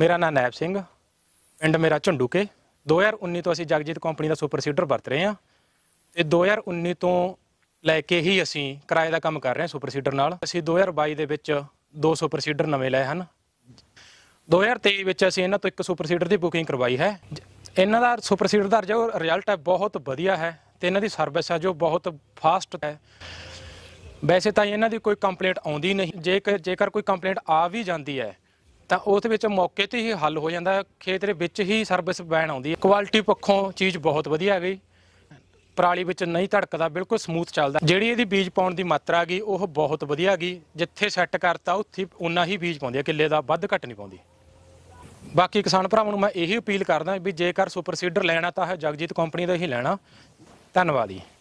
ਮੇਰਾ ਨਾਮ ਨੈਬ ਸਿੰਘ ਪਿੰਡ ਮੇਰਾ ਝੰਡੂਕੇ 2019 ਤੋਂ ਅਸੀਂ ਜਗਜੀਤ ਕੰਪਨੀ ਦਾ ਸੁਪਰ ਸੀਡਰ ਵਰਤ ਰਹੇ ਹਾਂ ਤੇ 2019 ਤੋਂ ਲੈ ਕੇ ਹੀ ਅਸੀਂ ਕਿਰਾਏ ਦਾ ਕੰਮ ਕਰ ਰਹੇ ਹਾਂ ਸੁਪਰ ਸੀਡਰ ਨਾਲ ਅਸੀਂ 2022 ਦੇ ਵਿੱਚ ਦੋ ਸੁਪਰ ਸੀਡਰ ਨਵੇਂ ਲਏ ਹਨ 2023 ਵਿੱਚ ਅਸੀਂ ਇਹਨਾਂ ਤੋਂ ਇੱਕ ਸੁਪਰ ਸੀਡਰ ਦੀ ਬੁਕਿੰਗ ਕਰਵਾਈ ਹੈ ਇਹਨਾਂ ਦਾ ਸੁਪਰ ਸੀਡਰ ਦਾ ਜੋ ਰਿਜ਼ਲਟ ਹੈ ਬਹੁਤ ਵਧੀਆ ਹੈ ਤੇ ਇਹਨਾਂ ਦੀ ਸਰਵਿਸ ਹੈ ਜੋ ਬਹੁਤ ਫਾਸਟ ਹੈ ਵੈਸੇ ਤਾਂ ਇਹਨਾਂ ਦੀ ਕੋਈ ਕੰਪਲੇਂਟ ਆਉਂਦੀ ਨਹੀਂ ਜੇਕਰ ਜੇਕਰ ਕੋਈ ਕੰਪਲੇਂਟ ਆ ਵੀ ਜਾਂਦੀ ਹੈ ਤਾਂ ਉਸ ਦੇ ਵਿੱਚ ਮੌਕੇ ਤੇ ਹੀ ਹੱਲ ਹੋ ਜਾਂਦਾ ਖੇਤ ਦੇ ਵਿੱਚ ਹੀ ਸਰਵਿਸ ਵੈਨ ਆਉਂਦੀ ਹੈ ਕੁਆਲਿਟੀ ਪੱਖੋਂ ਚੀਜ਼ ਬਹੁਤ ਵਧੀਆ ਗਈ ਪਰਾਲੀ ਵਿੱਚ ਨਹੀਂ ਧੜਕਦਾ ਬਿਲਕੁਲ ਸਮੂਥ ਚੱਲਦਾ ਜਿਹੜੀ ਇਹਦੀ ਬੀਜ ਪਾਉਣ ਦੀ ਮਾਤਰਾ ਗਈ ਉਹ ਬਹੁਤ ਵਧੀਆ ਗਈ ਜਿੱਥੇ ਸੈੱਟ ਕਰਤਾ ਉੱਥੇ ਉਨਾ ਹੀ ਬੀਜ ਪਾਉਂਦੀ ਹੈ ਕਿੱਲੇ ਦਾ ਵੱਧ ਘੱਟ ਨਹੀਂ ਪਾਉਂਦੀ ਬਾਕੀ ਕਿਸਾਨ ਭਰਾਵਾਂ ਨੂੰ ਮੈਂ ਇਹੀ ਅਪੀਲ ਕਰਦਾ ਵੀ ਜੇਕਰ ਸੁਪਰ ਸੀਡਰ ਲੈਣਾ ਤਾਂ ਹੈ ਜਗਜੀਤ ਕੰਪਨੀ ਦਾ ਹੀ ਲੈਣਾ ਧੰਨਵਾਦ ਜੀ